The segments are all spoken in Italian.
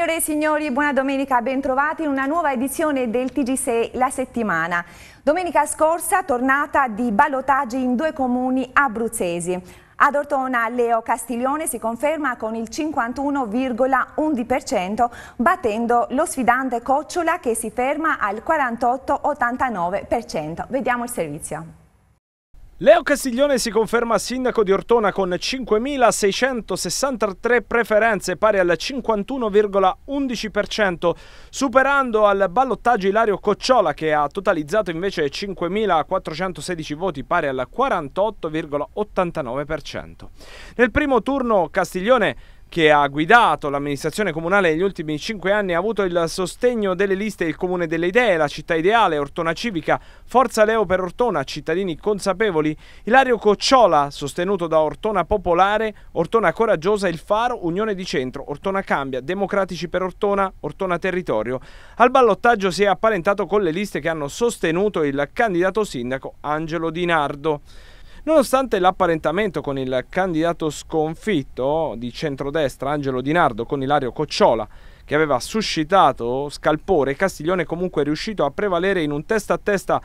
Signore e signori, buona domenica, bentrovati in una nuova edizione del TG6 La Settimana. Domenica scorsa tornata di ballottaggi in due comuni abruzzesi. Ad Ortona Leo Castiglione si conferma con il 51,11% battendo lo sfidante Cocciola che si ferma al 48,89%. Vediamo il servizio. Leo Castiglione si conferma sindaco di Ortona con 5.663 preferenze pari al 51,11%, superando al ballottaggio Ilario Cocciola che ha totalizzato invece 5.416 voti pari al 48,89%. Nel primo turno Castiglione che ha guidato l'amministrazione comunale negli ultimi cinque anni ha avuto il sostegno delle liste Il Comune delle Idee, La Città Ideale, Ortona Civica, Forza Leo per Ortona, cittadini consapevoli, Ilario Cocciola, sostenuto da Ortona Popolare, Ortona Coraggiosa, Il Faro, Unione di Centro, Ortona Cambia, Democratici per Ortona, Ortona Territorio. Al ballottaggio si è apparentato con le liste che hanno sostenuto il candidato sindaco Angelo Di Nardo. Nonostante l'apparentamento con il candidato sconfitto di centrodestra Angelo Di Nardo con Ilario Cocciola, che aveva suscitato scalpore, Castiglione comunque è riuscito a prevalere in un testa a testa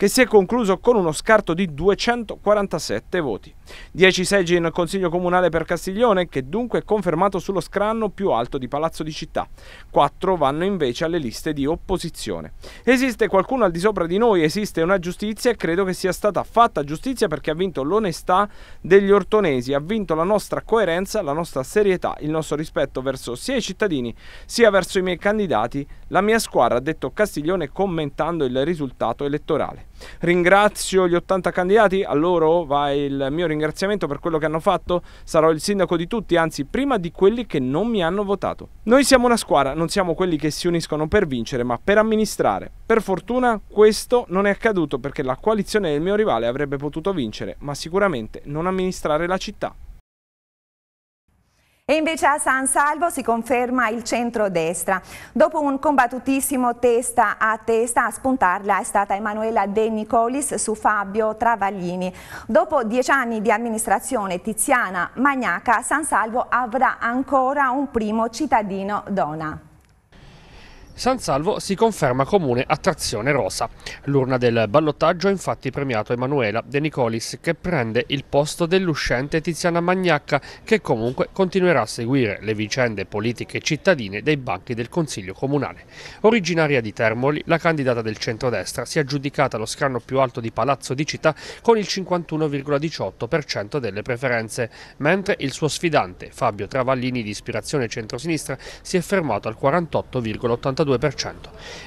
che si è concluso con uno scarto di 247 voti. 10 seggi in Consiglio Comunale per Castiglione, che dunque è confermato sullo scranno più alto di Palazzo di Città. 4 vanno invece alle liste di opposizione. Esiste qualcuno al di sopra di noi, esiste una giustizia e credo che sia stata fatta giustizia perché ha vinto l'onestà degli ortonesi, ha vinto la nostra coerenza, la nostra serietà, il nostro rispetto verso sia i cittadini sia verso i miei candidati, la mia squadra, ha detto Castiglione commentando il risultato elettorale. Ringrazio gli 80 candidati, a loro va il mio ringraziamento per quello che hanno fatto. Sarò il sindaco di tutti, anzi prima di quelli che non mi hanno votato. Noi siamo una squadra, non siamo quelli che si uniscono per vincere, ma per amministrare. Per fortuna questo non è accaduto perché la coalizione del mio rivale avrebbe potuto vincere, ma sicuramente non amministrare la città. E invece a San Salvo si conferma il centro-destra. Dopo un combattutissimo testa a testa a spuntarla è stata Emanuela De Nicolis su Fabio Travaglini. Dopo dieci anni di amministrazione tiziana Magnaca, San Salvo avrà ancora un primo cittadino dona. San Salvo si conferma comune attrazione rosa. L'urna del ballottaggio ha infatti premiato Emanuela De Nicolis che prende il posto dell'uscente Tiziana Magnacca che comunque continuerà a seguire le vicende politiche cittadine dei banchi del Consiglio Comunale. Originaria di Termoli, la candidata del centrodestra si è aggiudicata lo scranno più alto di Palazzo di Città con il 51,18% delle preferenze, mentre il suo sfidante Fabio Travallini di ispirazione centrosinistra si è fermato al 48,82% 42%.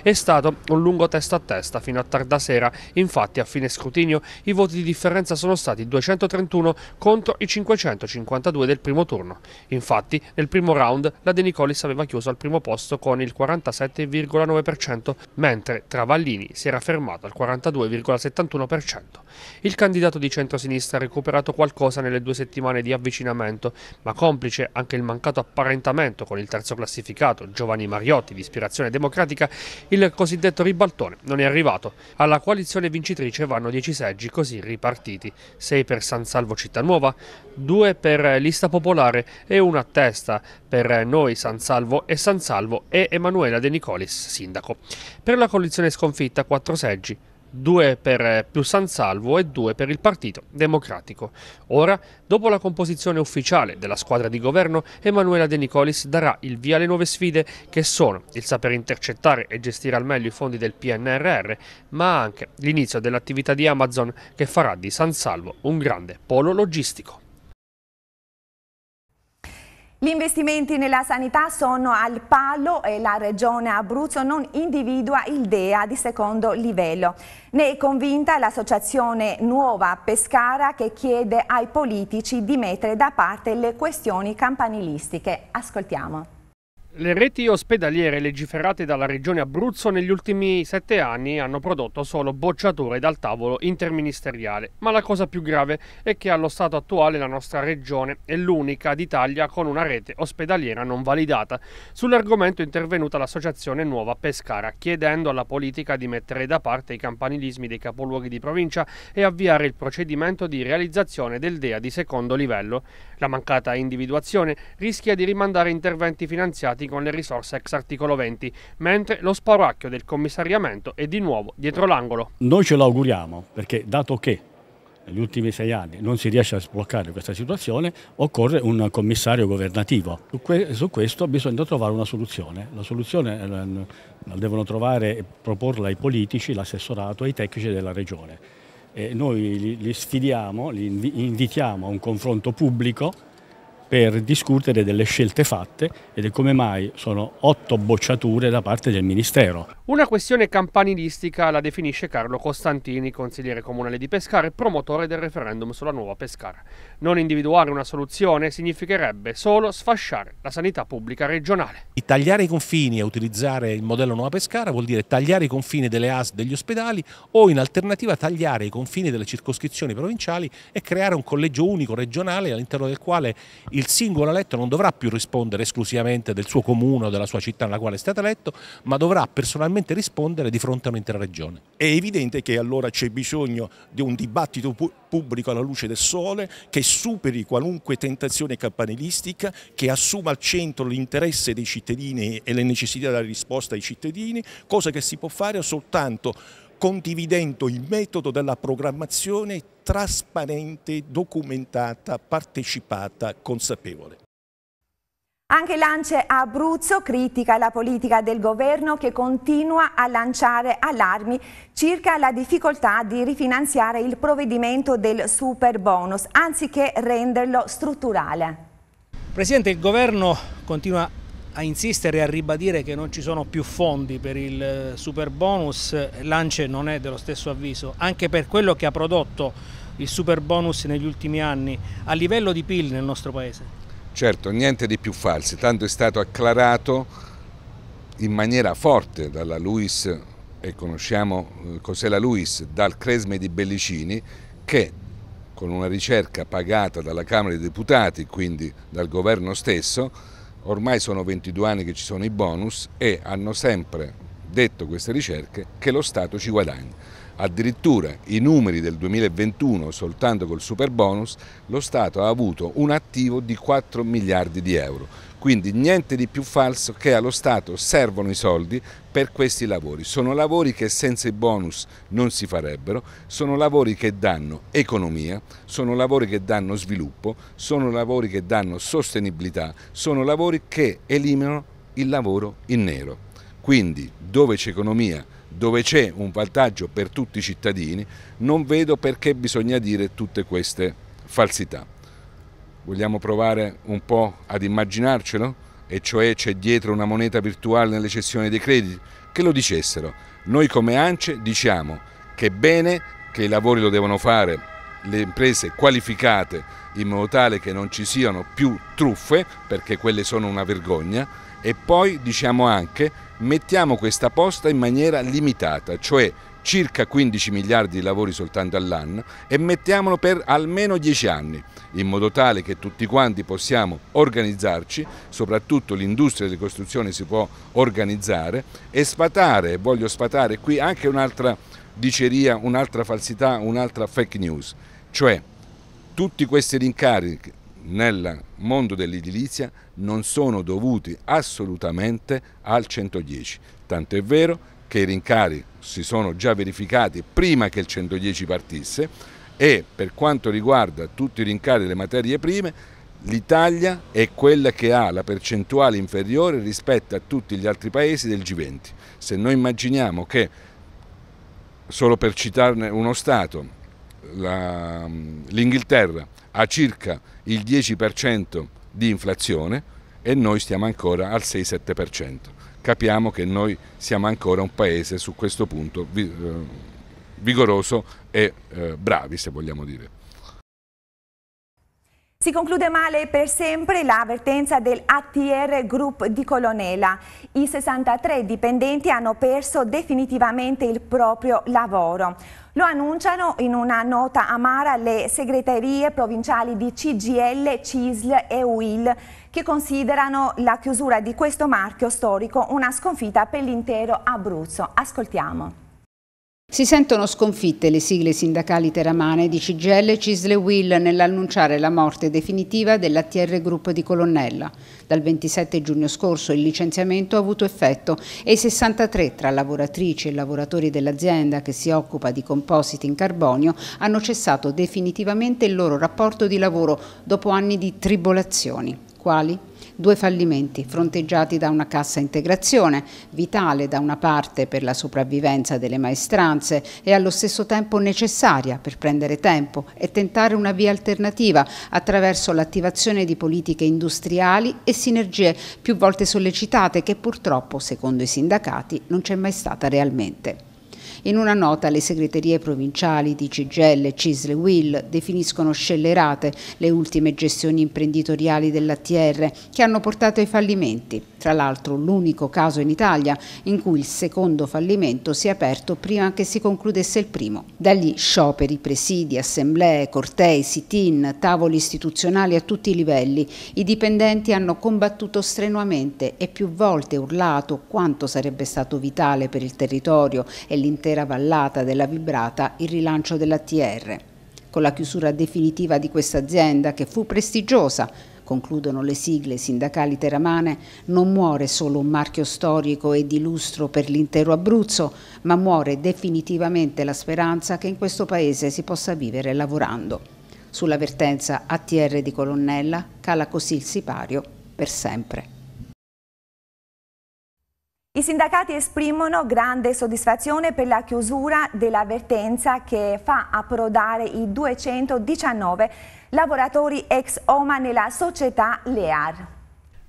È stato un lungo testa a testa fino a tarda sera, infatti a fine scrutinio i voti di differenza sono stati 231 contro i 552 del primo turno. Infatti nel primo round la De Nicolis aveva chiuso al primo posto con il 47,9%, mentre Travallini si era fermato al 42,71%. Il candidato di centrosinistra ha recuperato qualcosa nelle due settimane di avvicinamento, ma complice anche il mancato apparentamento con il terzo classificato, Giovanni Mariotti, di ispirazione rivoluzione democratica il cosiddetto ribaltone non è arrivato. Alla coalizione vincitrice vanno 10 seggi così ripartiti, 6 per San Salvo Città Nuova, 2 per Lista Popolare e una a testa per Noi San Salvo e San Salvo e Emanuela De Nicolis, sindaco. Per la coalizione sconfitta 4 seggi, due per eh, più San Salvo e due per il Partito Democratico. Ora, dopo la composizione ufficiale della squadra di governo, Emanuela De Nicolis darà il via alle nuove sfide che sono il saper intercettare e gestire al meglio i fondi del PNRR, ma anche l'inizio dell'attività di Amazon che farà di San Salvo un grande polo logistico. Gli investimenti nella sanità sono al palo e la regione Abruzzo non individua il DEA di secondo livello. Ne è convinta l'associazione Nuova Pescara che chiede ai politici di mettere da parte le questioni campanilistiche. Ascoltiamo. Le reti ospedaliere legiferate dalla Regione Abruzzo negli ultimi sette anni hanno prodotto solo bocciature dal tavolo interministeriale, ma la cosa più grave è che allo stato attuale la nostra Regione è l'unica d'Italia con una rete ospedaliera non validata. Sull'argomento è intervenuta l'Associazione Nuova Pescara, chiedendo alla politica di mettere da parte i campanilismi dei capoluoghi di provincia e avviare il procedimento di realizzazione del DEA di secondo livello. La mancata individuazione rischia di rimandare interventi finanziati finanziati con le risorse ex articolo 20, mentre lo sparacchio del commissariamento è di nuovo dietro l'angolo. Noi ce l'auguriamo perché dato che negli ultimi sei anni non si riesce a sbloccare questa situazione, occorre un commissario governativo. Su, questo bisogna trovare una soluzione. La soluzione eh, la devono trovare e proporla ai politici, l'assessorato e ai tecnici della regione. E noi li, sfidiamo, li invitiamo a un confronto pubblico per discutere delle scelte fatte e di come mai sono otto bocciature da parte del Ministero. Una questione campanilistica la definisce Carlo Costantini, consigliere comunale di Pescara e promotore del referendum sulla nuova Pescara. Non individuare una soluzione significherebbe solo sfasciare la sanità pubblica regionale. E tagliare i confini e utilizzare il modello Nuova Pescara vuol dire tagliare i confini delle AS degli ospedali o in alternativa tagliare i confini delle circoscrizioni provinciali e creare un collegio unico regionale all'interno del quale il il singolo eletto non dovrà più rispondere esclusivamente del suo comune o della sua città nella quale è stato eletto, ma dovrà personalmente rispondere di fronte a un'intera regione. È evidente che allora c'è bisogno di un dibattito pubblico alla luce del sole che superi qualunque tentazione campanilistica, che assuma al centro l'interesse dei cittadini e le necessità della risposta ai cittadini, cosa che si può fare soltanto condividendo il metodo della programmazione trasparente, documentata, partecipata, consapevole. Anche Lance Abruzzo critica la politica del governo che continua a lanciare allarmi circa la difficoltà di rifinanziare il provvedimento del super bonus anziché renderlo strutturale. Presidente, il governo continua a insistere e a ribadire che non ci sono più fondi per il eh, super bonus, l'ANCE non è dello stesso avviso, anche per quello che ha prodotto il super bonus negli ultimi anni a livello di PIL nel nostro paese. Certo, niente di più falso, tanto è stato acclarato in maniera forte dalla Luis e conosciamo eh, cos'è la Luis dal Cresme di Bellicini che con una ricerca pagata dalla Camera dei Deputati, quindi dal governo stesso, Ormai sono 22 anni che ci sono i bonus e hanno sempre detto queste ricerche che lo Stato ci guadagna. Addirittura i numeri del 2021 soltanto col super bonus lo Stato ha avuto un attivo di 4 miliardi di euro. Quindi niente di più falso che allo Stato servono i soldi per questi lavori. Sono lavori che senza i bonus non si farebbero, sono lavori che danno economia, sono lavori che danno sviluppo, sono lavori che danno sostenibilità, sono lavori che eliminano il lavoro in nero. Quindi dove c'è economia dove c'è un vantaggio per tutti i cittadini, non vedo perché bisogna dire tutte queste falsità. Vogliamo provare un po' ad immaginarcelo? E cioè c'è dietro una moneta virtuale nelle cessioni dei crediti? Che lo dicessero. Noi come ANCE diciamo che è bene che i lavori lo devono fare le imprese qualificate in modo tale che non ci siano più truffe, perché quelle sono una vergogna, e poi diciamo anche mettiamo questa posta in maniera limitata, cioè circa 15 miliardi di lavori soltanto all'anno e mettiamolo per almeno 10 anni, in modo tale che tutti quanti possiamo organizzarci, soprattutto l'industria delle costruzioni si può organizzare e sfatare, voglio sfatare qui anche un'altra diceria, un'altra falsità, un'altra fake news, cioè tutti questi rincarichi nel mondo dell'edilizia non sono dovuti assolutamente al 110, tanto è vero che i rincari si sono già verificati prima che il 110 partisse e per quanto riguarda tutti i rincari delle materie prime l'Italia è quella che ha la percentuale inferiore rispetto a tutti gli altri paesi del G20. Se noi immaginiamo che, solo per citarne uno Stato, l'Inghilterra ha circa il 10% di inflazione e noi stiamo ancora al 6-7%. Capiamo che noi siamo ancora un paese su questo punto eh, vigoroso e eh, bravi, se vogliamo dire. Si conclude male per sempre l'avvertenza ATR Group di Colonela. I 63 dipendenti hanno perso definitivamente il proprio lavoro. Lo annunciano in una nota amara le segreterie provinciali di CGL, CISL e UIL, che considerano la chiusura di questo marchio storico una sconfitta per l'intero Abruzzo. Ascoltiamo. Si sentono sconfitte le sigle sindacali teramane di Cigelle e Cisle Will nell'annunciare la morte definitiva dell'ATR Group di Colonnella. Dal 27 giugno scorso il licenziamento ha avuto effetto e i 63 tra lavoratrici e lavoratori dell'azienda che si occupa di compositi in carbonio hanno cessato definitivamente il loro rapporto di lavoro dopo anni di tribolazioni. Quali? due fallimenti fronteggiati da una cassa integrazione, vitale da una parte per la sopravvivenza delle maestranze e allo stesso tempo necessaria per prendere tempo e tentare una via alternativa attraverso l'attivazione di politiche industriali e sinergie più volte sollecitate che purtroppo, secondo i sindacati, non c'è mai stata realmente. In una nota le segreterie provinciali di Cigelle, Cisle, Will definiscono scellerate le ultime gestioni imprenditoriali dell'ATR che hanno portato ai fallimenti. Tra l'altro l'unico caso in Italia in cui il secondo fallimento si è aperto prima che si concludesse il primo. Dagli scioperi, presidi, assemblee, cortei, sit-in, tavoli istituzionali a tutti i livelli, i dipendenti hanno combattuto strenuamente e più volte urlato quanto sarebbe stato vitale per il territorio e l'interno dell'intera vallata della Vibrata il rilancio dell'ATR. Con la chiusura definitiva di questa azienda, che fu prestigiosa, concludono le sigle sindacali teramane, non muore solo un marchio storico e di lustro per l'intero Abruzzo, ma muore definitivamente la speranza che in questo paese si possa vivere lavorando. Sulla vertenza ATR di Colonnella cala così il sipario per sempre. I sindacati esprimono grande soddisfazione per la chiusura dell'avvertenza che fa approdare i 219 lavoratori ex OMA nella società Lear.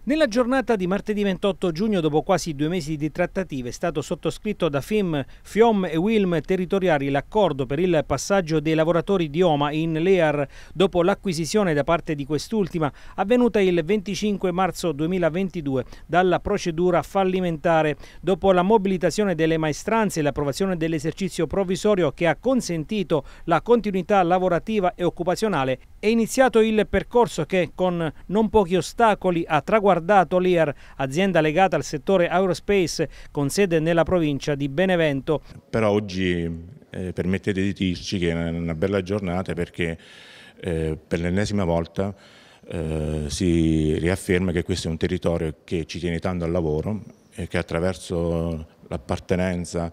Nella giornata di martedì 28 giugno, dopo quasi due mesi di trattative, è stato sottoscritto da FIM, FIOM e WILM territoriali l'accordo per il passaggio dei lavoratori di Oma in LEAR dopo l'acquisizione da parte di quest'ultima, avvenuta il 25 marzo 2022, dalla procedura fallimentare, dopo la mobilitazione delle maestranze e l'approvazione dell'esercizio provvisorio che ha consentito la continuità lavorativa e occupazionale è iniziato il percorso che con non pochi ostacoli ha traguardato l'IAR, azienda legata al settore aerospace con sede nella provincia di Benevento. Per oggi eh, permettete di dirci che è una bella giornata perché eh, per l'ennesima volta eh, si riafferma che questo è un territorio che ci tiene tanto al lavoro e che attraverso l'appartenenza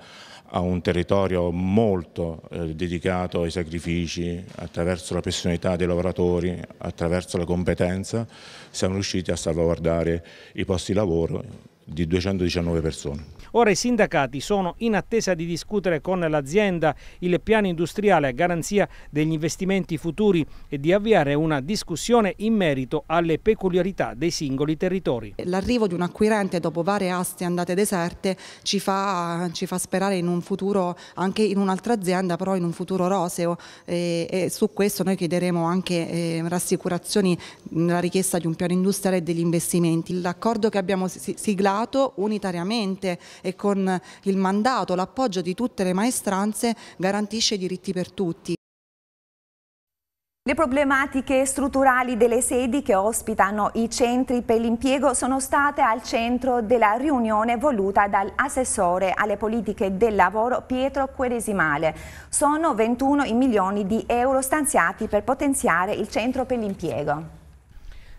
a un territorio molto eh, dedicato ai sacrifici, attraverso la personalità dei lavoratori, attraverso la competenza, siamo riusciti a salvaguardare i posti di lavoro di 219 persone. Ora i sindacati sono in attesa di discutere con l'azienda il piano industriale a garanzia degli investimenti futuri e di avviare una discussione in merito alle peculiarità dei singoli territori. L'arrivo di un acquirente dopo varie aste andate deserte ci fa, ci fa sperare in un futuro anche in un'altra azienda, però in un futuro roseo e, e su questo noi chiederemo anche eh, rassicurazioni nella richiesta di un piano industriale e degli investimenti. L'accordo che abbiamo siglato unitariamente e con il mandato, l'appoggio di tutte le maestranze garantisce i diritti per tutti. Le problematiche strutturali delle sedi che ospitano i centri per l'impiego sono state al centro della riunione voluta dall'assessore alle politiche del lavoro Pietro Queresimale. Sono 21 i milioni di euro stanziati per potenziare il centro per l'impiego.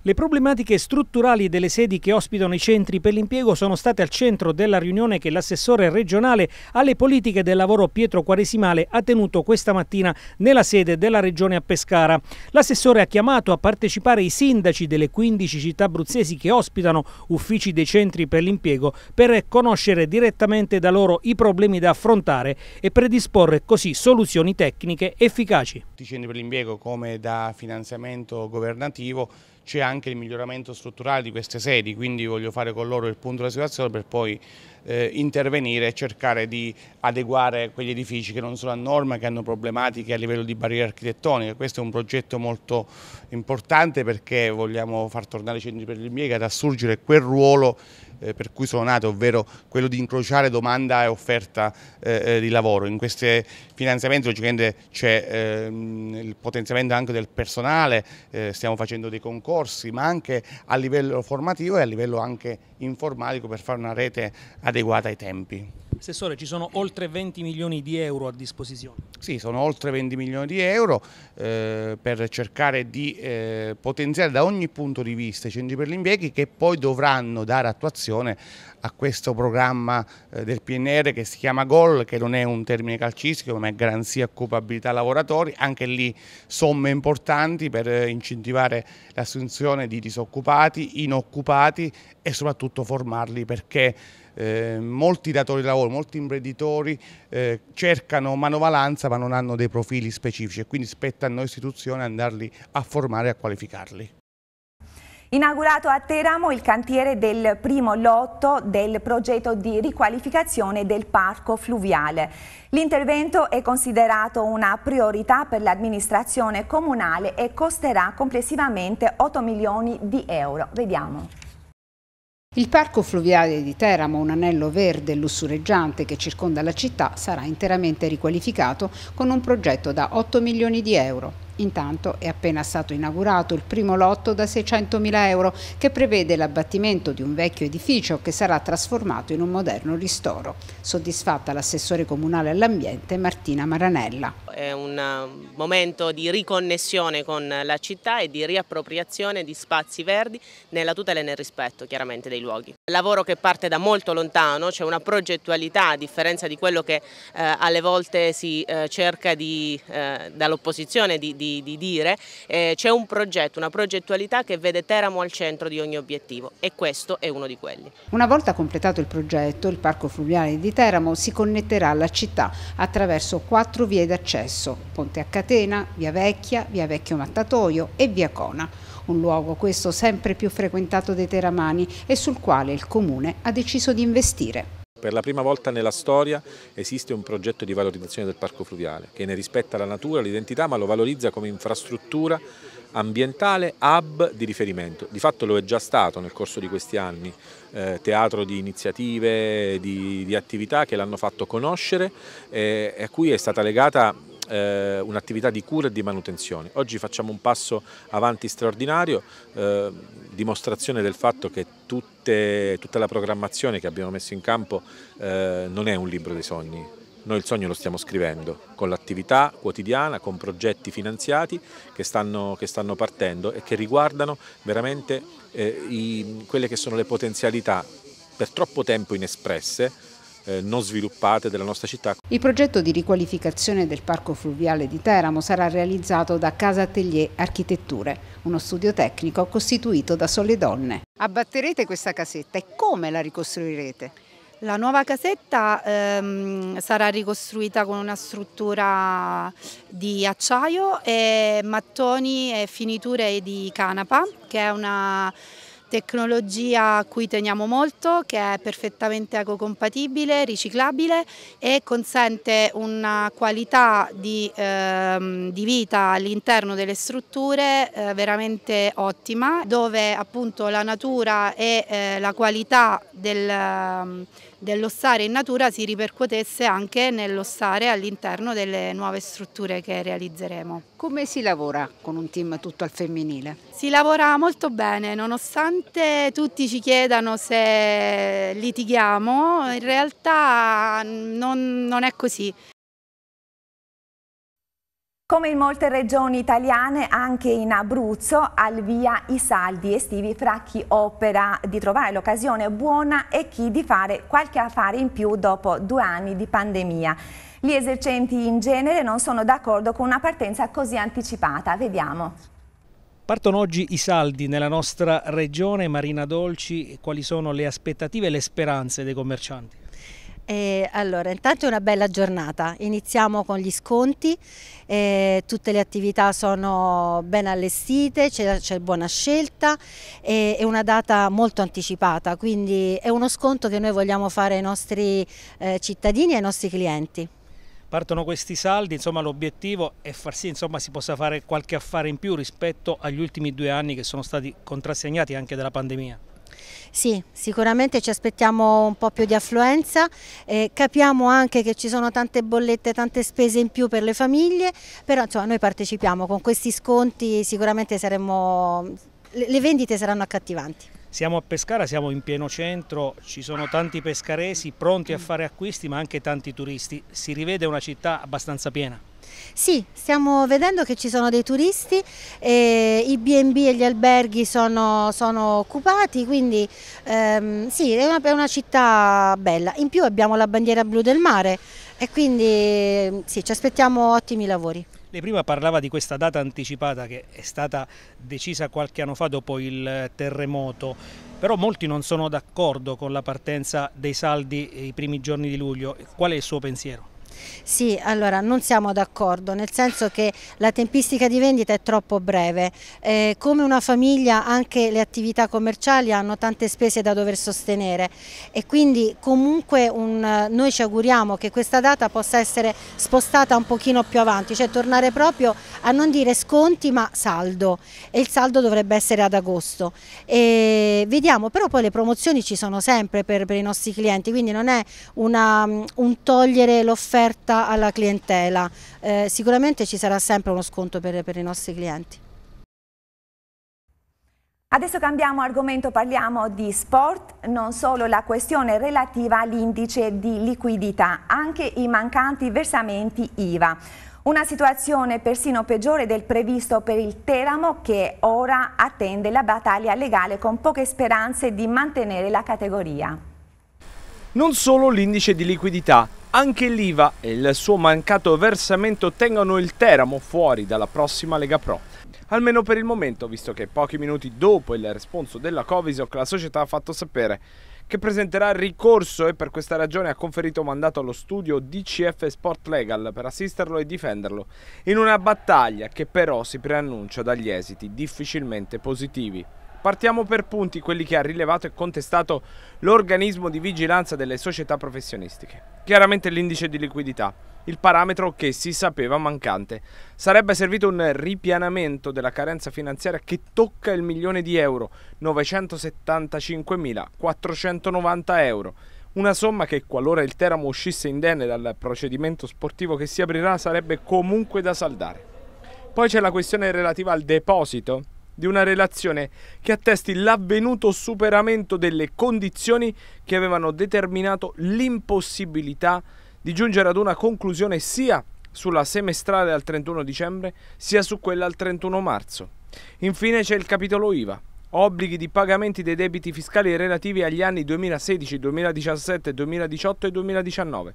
Le problematiche strutturali delle sedi che ospitano i centri per l'impiego sono state al centro della riunione che l'assessore regionale alle politiche del lavoro Pietro Quaresimale ha tenuto questa mattina nella sede della regione a Pescara. L'assessore ha chiamato a partecipare i sindaci delle 15 città abruzzesi che ospitano uffici dei centri per l'impiego per conoscere direttamente da loro i problemi da affrontare e predisporre così soluzioni tecniche efficaci. I centri per l'impiego come da finanziamento governativo c'è anche il miglioramento strutturale di queste sedi, quindi voglio fare con loro il punto della situazione per poi eh, intervenire e cercare di adeguare quegli edifici che non sono a norma, che hanno problematiche a livello di barriere architettoniche. Questo è un progetto molto importante perché vogliamo far tornare i centri per l'impiego ad assurgere quel ruolo eh, per cui sono nato, ovvero quello di incrociare domanda e offerta eh, eh, di lavoro. In questi finanziamenti logicamente c'è ehm, il potenziamento anche del personale, stiamo facendo dei concorsi, ma anche a livello formativo e a livello anche informatico per fare una rete adeguata ai tempi. Assessore, ci sono oltre 20 milioni di euro a disposizione. Sì, sono oltre 20 milioni di euro eh, per cercare di eh, potenziare da ogni punto di vista i centri per gli impieghi che poi dovranno dare attuazione a questo programma eh, del PNR che si chiama GOL, che non è un termine calcistico ma è garanzia occupabilità lavoratori, anche lì somme importanti per eh, incentivare l'assunzione di disoccupati, inoccupati e soprattutto formarli perché eh, molti datori di lavoro, molti imprenditori eh, cercano manovalanza ma non hanno dei profili specifici e quindi spetta a noi istituzioni andarli a formare e a qualificarli. Inaugurato a Teramo il cantiere del primo lotto del progetto di riqualificazione del parco fluviale. L'intervento è considerato una priorità per l'amministrazione comunale e costerà complessivamente 8 milioni di euro. Vediamo. Il parco fluviale di Teramo, un anello verde lussureggiante che circonda la città, sarà interamente riqualificato con un progetto da 8 milioni di euro. Intanto è appena stato inaugurato il primo lotto da 600.000 euro che prevede l'abbattimento di un vecchio edificio che sarà trasformato in un moderno ristoro. Soddisfatta l'assessore comunale all'ambiente Martina Maranella. È un eh, momento di riconnessione con la città e di riappropriazione di spazi verdi nella tutela e nel rispetto chiaramente dei luoghi. Lavoro che parte da molto lontano, c'è una progettualità a differenza di quello che eh, alle volte si eh, cerca eh, dall'opposizione di, di di, dire, eh, c'è un progetto, una progettualità che vede Teramo al centro di ogni obiettivo e questo è uno di quelli. Una volta completato il progetto, il Parco Fluviale di Teramo si connetterà alla città attraverso quattro vie d'accesso, Ponte a Catena, Via Vecchia, Via Vecchio Mattatoio e Via Cona. Un luogo questo sempre più frequentato dai teramani e sul quale il Comune ha deciso di investire. Per la prima volta nella storia esiste un progetto di valorizzazione del parco fluviale che ne rispetta la natura, l'identità, ma lo valorizza come infrastruttura ambientale, hub di riferimento. Di fatto lo è già stato nel corso di questi anni, eh, teatro di iniziative, di, di attività che l'hanno fatto conoscere eh, e eh, a cui è stata legata eh, un'attività di cura e di manutenzione. Oggi facciamo un passo avanti straordinario, eh, dimostrazione del fatto che tutte, tutta la programmazione che abbiamo messo in campo eh, non è un libro dei sogni, noi il sogno lo stiamo scrivendo con l'attività quotidiana, con progetti finanziati che stanno, che stanno partendo e che riguardano veramente eh, i, quelle che sono le potenzialità per troppo tempo inespresse eh, non sviluppate della nostra città. Il progetto di riqualificazione del parco fluviale di Teramo sarà realizzato da Casa Atelier Architetture, uno studio tecnico costituito da sole donne. Abbatterete questa casetta e come la ricostruirete? La nuova casetta ehm, sarà ricostruita con una struttura di acciaio e mattoni e finiture di canapa, che è una tecnologia a cui teniamo molto, che è perfettamente ecocompatibile, riciclabile e consente una qualità di, ehm, di vita all'interno delle strutture eh, veramente ottima, dove appunto la natura e eh, la qualità del, ehm, dello stare in natura si ripercuotesse anche nello stare all'interno delle nuove strutture che realizzeremo. Come si lavora con un team tutto al femminile? Si lavora molto bene, nonostante nonostante tutti ci chiedano se litighiamo, in realtà non, non è così. Come in molte regioni italiane, anche in Abruzzo, al via i saldi estivi fra chi opera di trovare l'occasione buona e chi di fare qualche affare in più dopo due anni di pandemia. Gli esercenti in genere non sono d'accordo con una partenza così anticipata. Vediamo. Partono oggi i saldi nella nostra regione, Marina Dolci, quali sono le aspettative e le speranze dei commercianti? Eh, allora, intanto è una bella giornata, iniziamo con gli sconti, eh, tutte le attività sono ben allestite, c'è buona scelta, eh, è una data molto anticipata, quindi è uno sconto che noi vogliamo fare ai nostri eh, cittadini e ai nostri clienti partono questi saldi, insomma l'obiettivo è far sì insomma, si possa fare qualche affare in più rispetto agli ultimi due anni che sono stati contrassegnati anche dalla pandemia. Sì, sicuramente ci aspettiamo un po' più di affluenza, eh, capiamo anche che ci sono tante bollette, tante spese in più per le famiglie, però insomma, noi partecipiamo, con questi sconti sicuramente saremo, le vendite saranno accattivanti. Siamo a Pescara, siamo in pieno centro, ci sono tanti pescaresi pronti a mm. fare acquisti ma anche tanti turisti. Si rivede una città abbastanza piena. Sì, stiamo vedendo che ci sono dei turisti, eh, i B&B e gli alberghi sono, sono occupati, quindi ehm, sì, è una, è una, città bella. In più abbiamo la bandiera blu del mare e quindi sì, ci aspettiamo ottimi lavori. Lei prima parlava di questa data anticipata che è stata decisa qualche anno fa dopo il eh, terremoto, però molti non sono d'accordo con la partenza dei saldi eh, i primi giorni di luglio. Qual è il suo pensiero? Sì, allora non siamo d'accordo, nel senso che la tempistica di vendita è troppo breve. Eh, come una famiglia anche le attività commerciali hanno tante spese da dover sostenere e quindi comunque un, noi ci auguriamo che questa data possa essere spostata un pochino più avanti, cioè tornare proprio a non dire sconti ma saldo e il saldo dovrebbe essere ad agosto. E vediamo, però poi le promozioni ci sono sempre per, per i nostri clienti, quindi non è una, un togliere l'offerta offerta alla clientela. Eh, sicuramente ci sarà sempre uno sconto per, per i nostri clienti. Adesso cambiamo argomento, parliamo di sport, non solo la questione relativa all'indice di liquidità, anche i mancanti versamenti IVA. Una situazione persino peggiore del previsto per il Teramo che ora attende la battaglia legale con poche speranze di mantenere la categoria. Non solo l'indice di liquidità, anche l'IVA e il suo mancato versamento tengono il Teramo fuori dalla prossima Lega Pro. Almeno per il momento, visto che pochi minuti dopo il responso della Covisoc la società ha fatto sapere che presenterà ricorso e per questa ragione ha conferito mandato allo studio DCF Sport Legal per assisterlo e difenderlo in una battaglia che però si preannuncia dagli esiti difficilmente positivi. Partiamo per punti quelli che ha rilevato e contestato l'organismo di vigilanza delle società professionistiche. Chiaramente l'indice di liquidità, il parametro che si sapeva mancante. Sarebbe servito un ripianamento della carenza finanziaria che tocca il milione di euro, 975.490 euro. Una somma che, qualora il Teramo uscisse indenne dal procedimento sportivo che si aprirà, sarebbe comunque da saldare. Poi c'è la questione relativa al deposito di una relazione che attesti l'avvenuto superamento delle condizioni che avevano determinato l'impossibilità di giungere ad una conclusione sia sulla semestrale al 31 dicembre sia su quella al 31 marzo. Infine c'è il capitolo IVA, obblighi di pagamenti dei debiti fiscali relativi agli anni 2016, 2017, 2018 e 2019.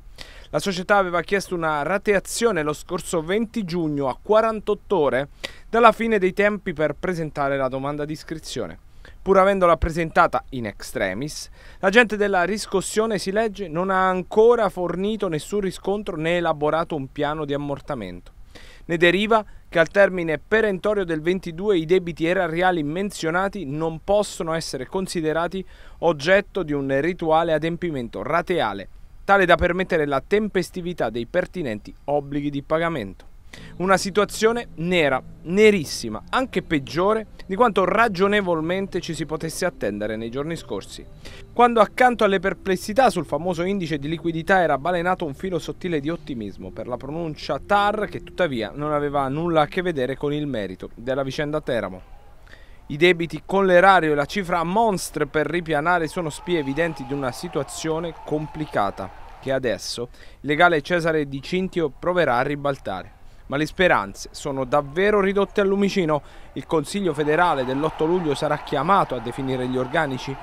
La società aveva chiesto una rateazione lo scorso 20 giugno a 48 ore dalla fine dei tempi per presentare la domanda di iscrizione. Pur avendola presentata in extremis, l'agente della riscossione, si legge, non ha ancora fornito nessun riscontro né elaborato un piano di ammortamento. Ne deriva che al termine perentorio del 22 i debiti erariali menzionati non possono essere considerati oggetto di un rituale adempimento rateale, tale da permettere la tempestività dei pertinenti obblighi di pagamento. Una situazione nera, nerissima, anche peggiore di quanto ragionevolmente ci si potesse attendere nei giorni scorsi. Quando accanto alle perplessità sul famoso indice di liquidità era balenato un filo sottile di ottimismo per la pronuncia TAR che tuttavia non aveva nulla a che vedere con il merito della vicenda Teramo. I debiti con l'erario e la cifra monstre per ripianare sono spie evidenti di una situazione complicata che adesso il legale Cesare Di Cintio proverà a ribaltare ma le speranze sono davvero ridotte al lumicino. Il Consiglio federale dell'8 luglio sarà chiamato a definire gli organici.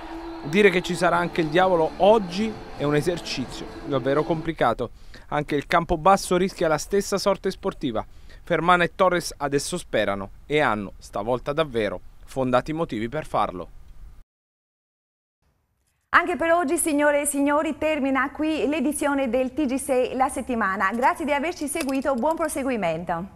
Dire che ci sarà anche il diavolo oggi è un esercizio davvero complicato. Anche il Campobasso rischia la stessa sorte sportiva. Fermana e Torres adesso sperano e hanno, stavolta davvero, fondati motivi per farlo. Anche per oggi, signore e signori, termina qui l'edizione del TG6 La Settimana. Grazie di averci seguito, buon proseguimento.